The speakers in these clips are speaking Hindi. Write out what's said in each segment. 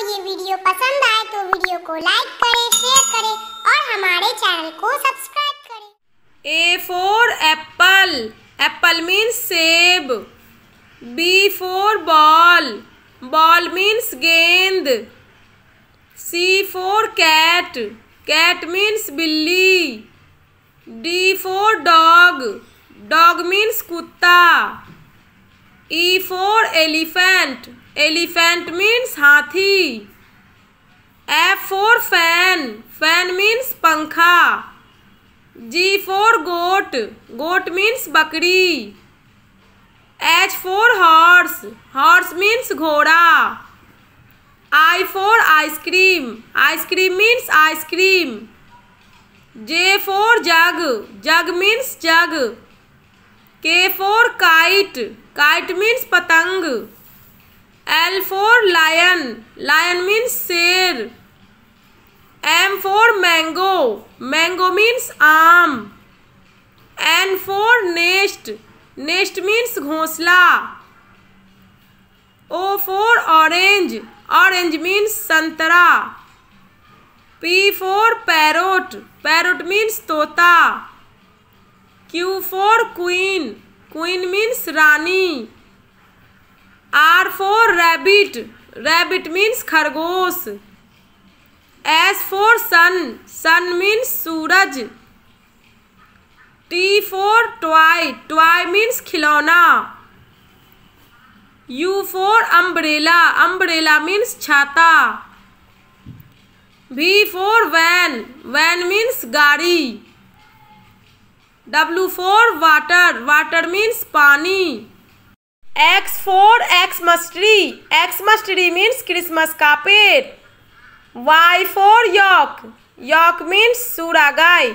ये वीडियो पसंद आए तो वीडियो को लाइक करें शेयर करें और हमारे चैनल को सब्सक्राइब करें A for apple apple means सेब B for ball ball means गेंद C for cat cat means बिल्ली D for dog dog means कुत्ता E for elephant elephant means हाथी F for fan fan means पंखा G for goat goat means बकरी H for horse horse means घोड़ा I for ice cream ice cream means ice cream J for jug jug means jug K for kite kite means पतंग L for lion lion means शेर M for mango mango means आम N for nest nest means घोंसला O for orange orange means संतरा P for parrot parrot means तोता Q for queen queen means रानी R for rabbit rabbit means खरगोश S for sun sun means सूरज T for toy toy means खिलौना U for umbrella umbrella means छाता V for van van means गाड़ी W for water water means पानी X for X mas tree X mas tree means Christmas का पेड़ Y for yak yak means सूरा गाय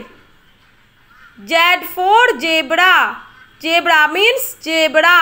Z for zebra zebra means zebra